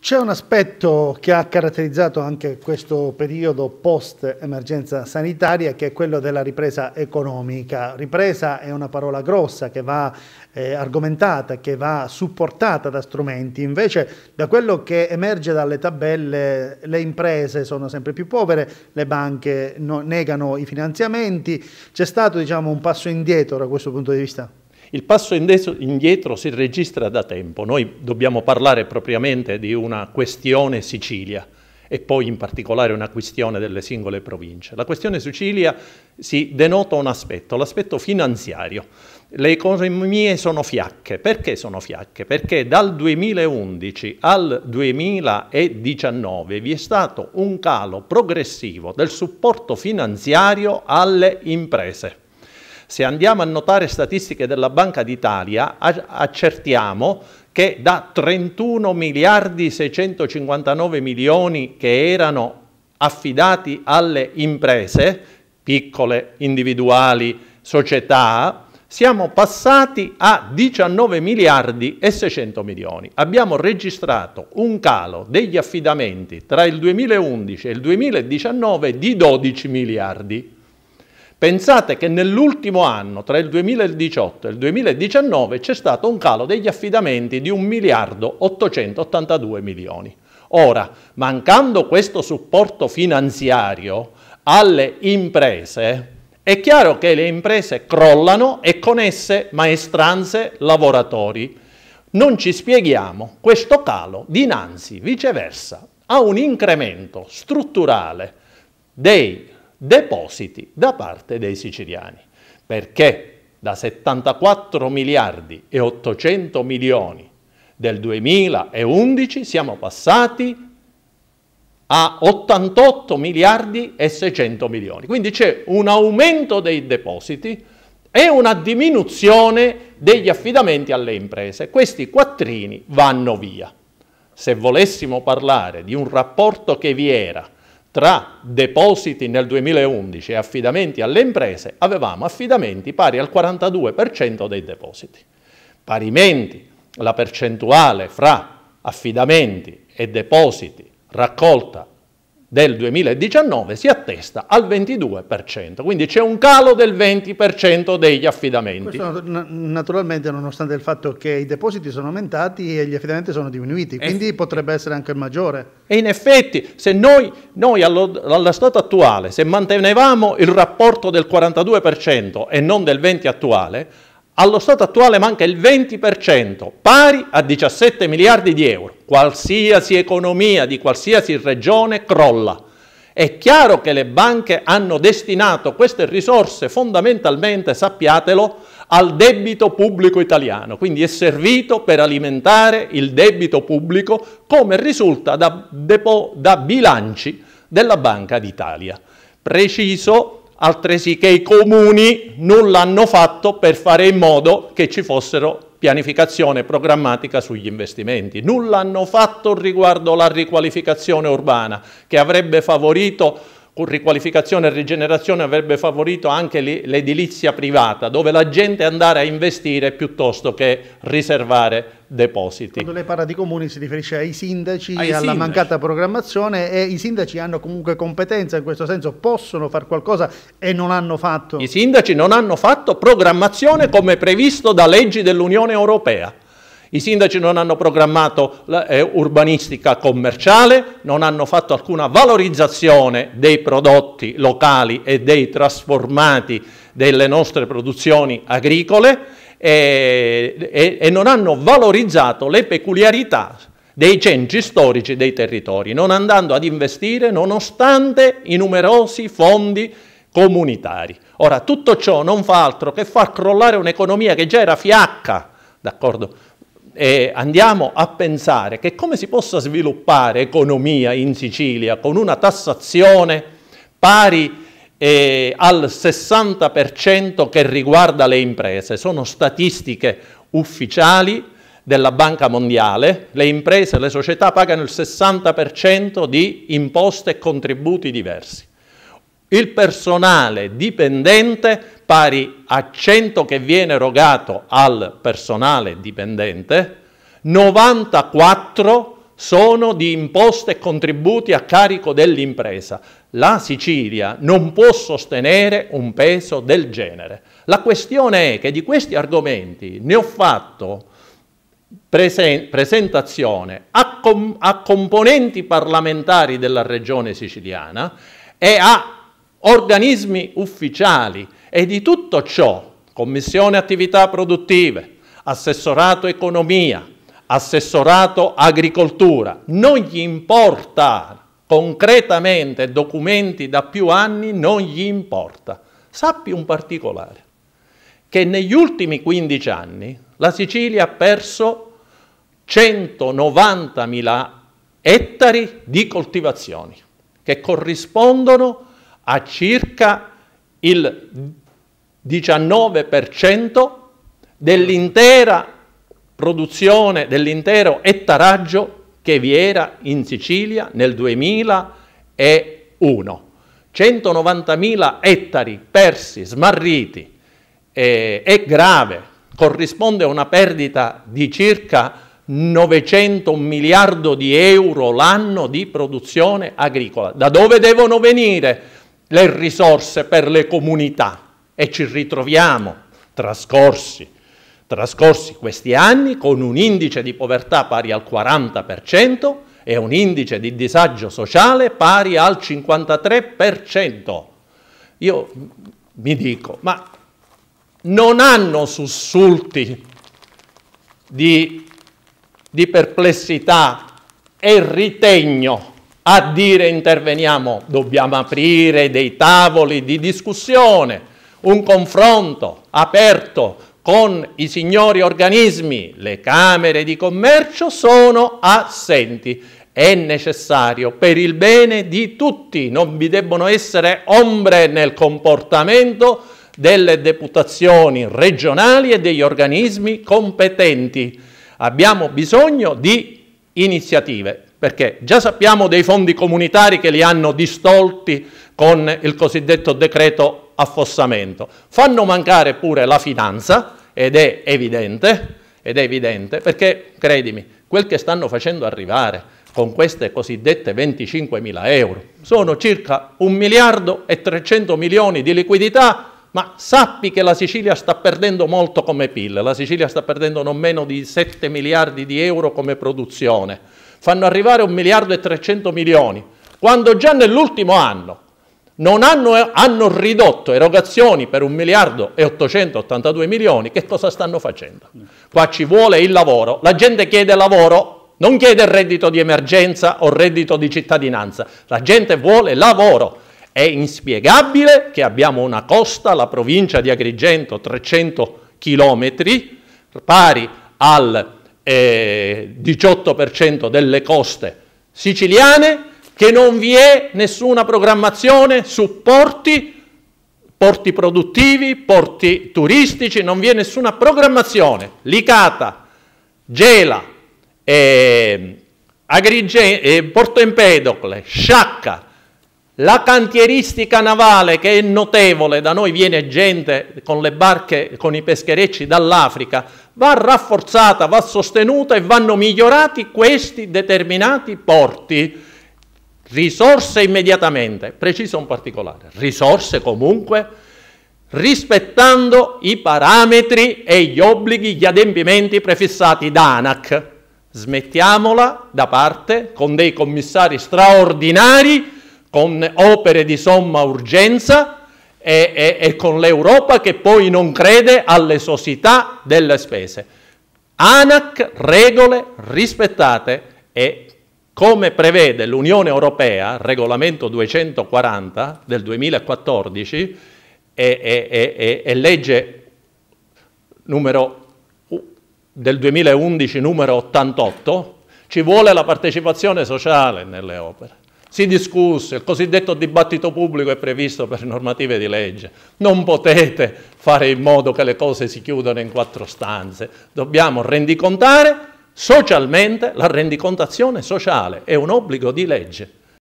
C'è un aspetto che ha caratterizzato anche questo periodo post-emergenza sanitaria che è quello della ripresa economica. Ripresa è una parola grossa che va eh, argomentata, che va supportata da strumenti. Invece da quello che emerge dalle tabelle le imprese sono sempre più povere, le banche no, negano i finanziamenti. C'è stato diciamo, un passo indietro da questo punto di vista? Il passo indietro si registra da tempo, noi dobbiamo parlare propriamente di una questione Sicilia e poi in particolare una questione delle singole province. La questione Sicilia si denota un aspetto, l'aspetto finanziario. Le economie sono fiacche. Perché sono fiacche? Perché dal 2011 al 2019 vi è stato un calo progressivo del supporto finanziario alle imprese. Se andiamo a notare statistiche della Banca d'Italia, accertiamo che da 31 miliardi 659 milioni che erano affidati alle imprese, piccole, individuali, società, siamo passati a 19 miliardi e 600 milioni. Abbiamo registrato un calo degli affidamenti tra il 2011 e il 2019 di 12 miliardi. Pensate che nell'ultimo anno, tra il 2018 e il 2019, c'è stato un calo degli affidamenti di 1 miliardo 882 milioni. Ora, mancando questo supporto finanziario alle imprese, è chiaro che le imprese crollano e con esse maestranze, lavoratori. Non ci spieghiamo questo calo dinanzi, viceversa, a un incremento strutturale dei depositi da parte dei siciliani, perché da 74 miliardi e 800 milioni del 2011 siamo passati a 88 miliardi e 600 milioni. Quindi c'è un aumento dei depositi e una diminuzione degli affidamenti alle imprese. Questi quattrini vanno via. Se volessimo parlare di un rapporto che vi era tra depositi nel 2011 e affidamenti alle imprese avevamo affidamenti pari al 42% dei depositi. Parimenti la percentuale fra affidamenti e depositi raccolta del 2019 si attesta al 22%, quindi c'è un calo del 20% degli affidamenti. Questo naturalmente nonostante il fatto che i depositi sono aumentati e gli affidamenti sono diminuiti, quindi e potrebbe essere anche maggiore. E in effetti se noi, noi allo, allo stato attuale, se mantenevamo il rapporto del 42% e non del 20% attuale, allo stato attuale manca il 20%, pari a 17 miliardi di euro. Qualsiasi economia di qualsiasi regione crolla. È chiaro che le banche hanno destinato queste risorse fondamentalmente, sappiatelo, al debito pubblico italiano, quindi è servito per alimentare il debito pubblico come risulta da, da bilanci della Banca d'Italia. Preciso altresì che i comuni nulla hanno fatto per fare in modo che ci fossero pianificazione programmatica sugli investimenti. Nulla hanno fatto riguardo alla riqualificazione urbana che avrebbe favorito riqualificazione e rigenerazione avrebbe favorito anche l'edilizia privata, dove la gente andare a investire piuttosto che riservare depositi. Quando lei parla di comuni si riferisce ai sindaci, ai alla sindaci. mancata programmazione e i sindaci hanno comunque competenza in questo senso, possono fare qualcosa e non hanno fatto. I sindaci non hanno fatto programmazione come previsto da leggi dell'Unione Europea. I sindaci non hanno programmato eh, urbanistica commerciale, non hanno fatto alcuna valorizzazione dei prodotti locali e dei trasformati delle nostre produzioni agricole e, eh, e, e non hanno valorizzato le peculiarità dei centri storici dei territori, non andando ad investire nonostante i numerosi fondi comunitari. Ora, tutto ciò non fa altro che far crollare un'economia che già era fiacca, d'accordo? eh, andiamo a pensare che come si possa sviluppare economia in Sicilia con una tassazione pari eh, al 60% che riguarda le imprese. Sono statistiche ufficiali della Banca Mondiale, le imprese, le società pagano il 60% di imposte e contributi diversi il personale dipendente pari a 100 che viene erogato al personale dipendente, 94 sono di imposte e contributi a carico dell'impresa. La Sicilia non può sostenere un peso del genere. La questione è che di questi argomenti ne ho fatto presentazione a, com a componenti parlamentari della regione siciliana e a organismi ufficiali e di tutto ciò, Commissione Attività Produttive, Assessorato Economia, Assessorato Agricoltura, non gli importa concretamente documenti da più anni, non gli importa. Sappi un particolare, che negli ultimi 15 anni la Sicilia ha perso 190.000 ettari di coltivazioni che corrispondono a a circa il 19% dell'intera produzione, dell'intero ettaraggio che vi era in Sicilia nel 2001. 190.000 ettari persi, smarriti, eh, è grave, corrisponde a una perdita di circa 900 miliardi di euro l'anno di produzione agricola. Da dove devono venire? le risorse per le comunità e ci ritroviamo trascorsi, trascorsi questi anni con un indice di povertà pari al 40% e un indice di disagio sociale pari al 53%. Io mi dico, ma non hanno sussulti di, di perplessità e ritegno a dire interveniamo, dobbiamo aprire dei tavoli di discussione, un confronto aperto con i signori organismi, le Camere di Commercio sono assenti. È necessario per il bene di tutti, non vi debbono essere ombre nel comportamento delle deputazioni regionali e degli organismi competenti. Abbiamo bisogno di iniziative perché già sappiamo dei fondi comunitari che li hanno distolti con il cosiddetto decreto affossamento. Fanno mancare pure la finanza, ed è evidente, ed è evidente perché, credimi, quel che stanno facendo arrivare con queste cosiddette 25 mila euro sono circa 1 miliardo e 300 milioni di liquidità ma sappi che la Sicilia sta perdendo molto come PIL, la Sicilia sta perdendo non meno di 7 miliardi di euro come produzione fanno arrivare un miliardo e 300 milioni, quando già nell'ultimo anno non hanno, hanno ridotto erogazioni per un miliardo e 882 milioni, che cosa stanno facendo? Qua ci vuole il lavoro, la gente chiede lavoro non chiede il reddito di emergenza o reddito di cittadinanza, la gente vuole lavoro. È inspiegabile che abbiamo una costa, la provincia di Agrigento, 300 chilometri, pari al eh, 18% delle coste siciliane, che non vi è nessuna programmazione su porti, porti produttivi, porti turistici, non vi è nessuna programmazione. Licata, Gela, eh, Agrige, eh, Porto Empedocle, Sciacca, la cantieristica navale che è notevole, da noi viene gente con le barche, con i pescherecci dall'Africa, va rafforzata, va sostenuta e vanno migliorati questi determinati porti. Risorse immediatamente, preciso un particolare, risorse comunque rispettando i parametri e gli obblighi, gli adempimenti prefissati da ANAC. Smettiamola da parte con dei commissari straordinari con opere di somma urgenza e, e, e con l'Europa che poi non crede alle all'esosità delle spese. ANAC, regole rispettate e come prevede l'Unione Europea, regolamento 240 del 2014 e, e legge numero, del 2011 numero 88, ci vuole la partecipazione sociale nelle opere si discusse, il cosiddetto dibattito pubblico è previsto per normative di legge. Non potete fare in modo che le cose si chiudano in quattro stanze. Dobbiamo rendicontare socialmente, la rendicontazione sociale è un obbligo di legge.